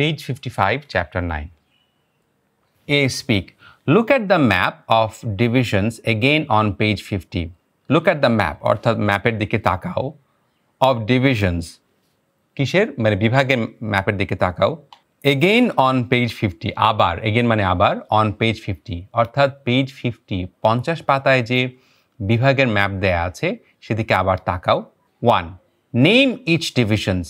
page 55, chapter 9. A. Speak. Look at the map of divisions again on page 50. Look at the map, অর্থাৎ ম্যাপের দিকে তাকাও of divisions. কিসের মানে বিভাগের ম্যাপের দিকে তাকাও এগেইন অন পেজ ফিফটি আবার এগেন মানে আবার অন পেজ ফিফটি অর্থাৎ পেজ ফিফটি পঞ্চাশ পাতায় যে বিভাগের ম্যাপ দেয়া আছে সেদিকে আবার তাকাও one name each divisions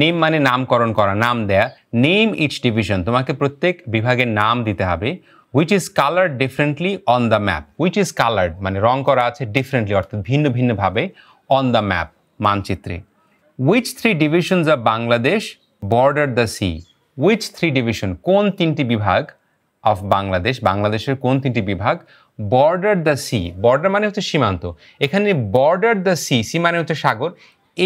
name মানে নামকরণ করা নাম দেয়া নেম ইচ ডিভিশন তোমাকে প্রত্যেক বিভাগের নাম দিতে হবে which is colour differently on the map which is coloured মানে রং করা আছে ডিফারেন্টলি অর্থাৎ ভিন্ন ভিন্নভাবে অন দ্য ম্যাপ মানচিত্রে which three divisions of Bangladesh border the sea which three division কোন তিনটি বিভাগ অফ বাংলাদেশ বাংলাদেশের কোন তিনটি বিভাগ বর্ডার দ্য সি বর্ডার মানে হচ্ছে সীমান্ত এখানে বর্ডার দ্য সি সি মানে হচ্ছে সাগর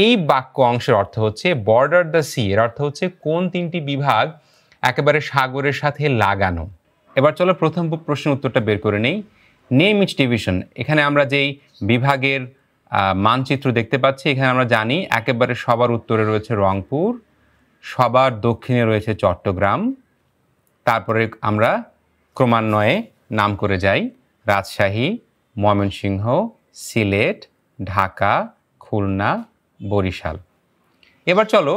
এই বাক্য অংশের অর্থ হচ্ছে বর্ডার দ্য সি এর অর্থ হচ্ছে কোন তিনটি বিভাগ একেবারে সাগরের সাথে লাগানো এবার চলো প্রথম প্রশ্নের উত্তরটা বের করে নেই নেম ইচ ডিভিশন এখানে আমরা যেই বিভাগের মানচিত্র দেখতে পাচ্ছি এখানে আমরা জানি একেবারে সবার উত্তরে রয়েছে রংপুর সবার দক্ষিণে রয়েছে চট্টগ্রাম তারপরে আমরা ক্রমান্বয়ে নাম করে যাই রাজশাহী ময়মনসিংহ সিলেট ঢাকা খুলনা বরিশাল এবার চলো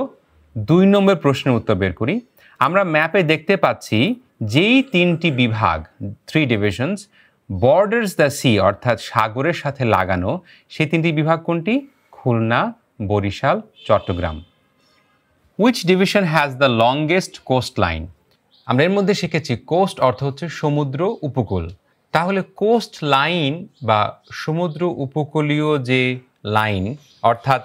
দুই নম্বর প্রশ্নের উত্তর বের করি আমরা ম্যাপে দেখতে পাচ্ছি যেই তিনটি বিভাগ three divisions borders the sea অর্থাৎ সাগরের সাথে লাগানো সেই তিনটি বিভাগ কোনটি Khulna Barisal Chittagong which division has the longest coast line আমরা এর মধ্যে শিখেছি কোস্ট অর্থ হচ্ছে সমুদ্র উপকূল তাহলে কোস্ট লাইন বা সমুদ্র উপকূলীয় যে লাইন অর্থাৎ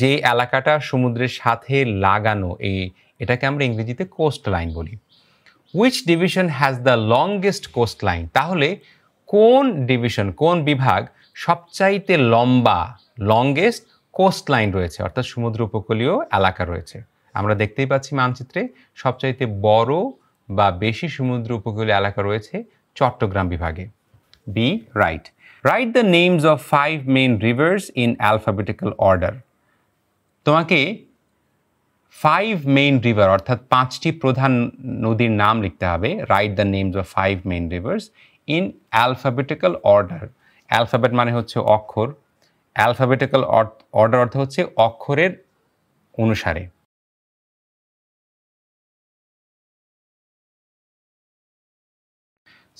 যে এলাকাটা সমুদ্রের সাথে লাগানো এই এটাকে আমরা ইংরেজিতে কোস্ট লাইন বলি which division has the longest coast line তাহলে কোন ডিভিশন কোন বিভাগ সবচাইতে লম্বা লংগেস্ট কোস্ট লাইন রয়েছে অর্থাৎ সমুদ্র উপকূলীয় এলাকা রয়েছে আমরা দেখতেই পাচ্ছি মানচিত্রে সবচাইতে বড় বা বেশি সমুদ্র উপকূলীয় এলাকা রয়েছে চট্টগ্রাম বিভাগে B write write the names of five main rivers in alphabetical order তোমাকে ফাইভ মেইন রিভার অর্থাৎ পাঁচটি প্রধান নদীর নাম লিখতে হবে write the names of five main rivers in alphabetical order alphabet মানে হচ্ছে অক্ষর অ্যালফাবেটিক্যাল অর্ডার অর্থ হচ্ছে অক্ষরের অনুসারে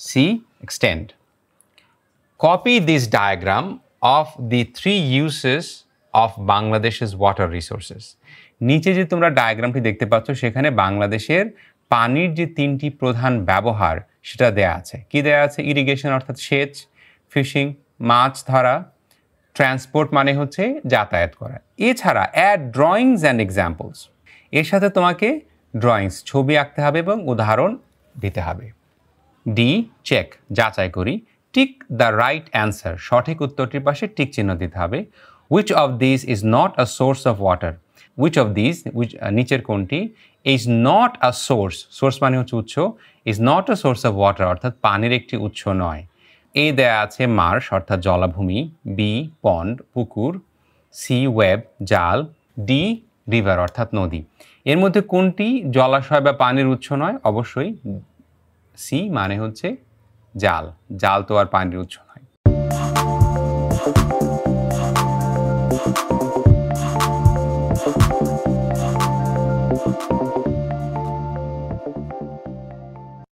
C extend copy this diagram of the three uses of বাংলাদেশের ওয়াটার রিসোর্সেস নিচে যে তোমরা ডায়াগ্রামটি দেখতে পাচ্ছ সেখানে বাংলাদেশের পানির যে তিনটি প্রধান ব্যবহার সেটা দেয়া আছে কি দেয়া আছে ইরিগেশন অর্থাৎ সেচ ফিশিং মাছ ধরা ট্রান্সপোর্ট মানে হচ্ছে যাতায়াত করা এছাড়া অ্যাড ড্রয়িংস অ্যান্ড এক্সাম্পলস এর সাথে তোমাকে ড্রয়িংস ছবি আঁকতে হবে এবং উদাহরণ দিতে হবে ডি চেক যাচাই করি টিক দ্য রাইট অ্যান্সার সঠিক উত্তরটির পাশে টিক চিহ্ন দিতে হবে which of these is not a source of water which of these which নিচের uh, কোনটি is not a source source মানে হচ্ছে উৎস is not a source of water অর্থাৎ পানির একটি উৎস নয় এ দেয়া আছে মার্শ অর্থাৎ জলাভূমি বি পন্ড পুকুর সি ওয়েব জাল ডি রিভার অর্থাৎ নদী এর মধ্যে কোনটি জলাশয় বা পানির উৎস নয় অবশ্যই সি মানে হচ্ছে জাল জাল তো আর পানির উৎস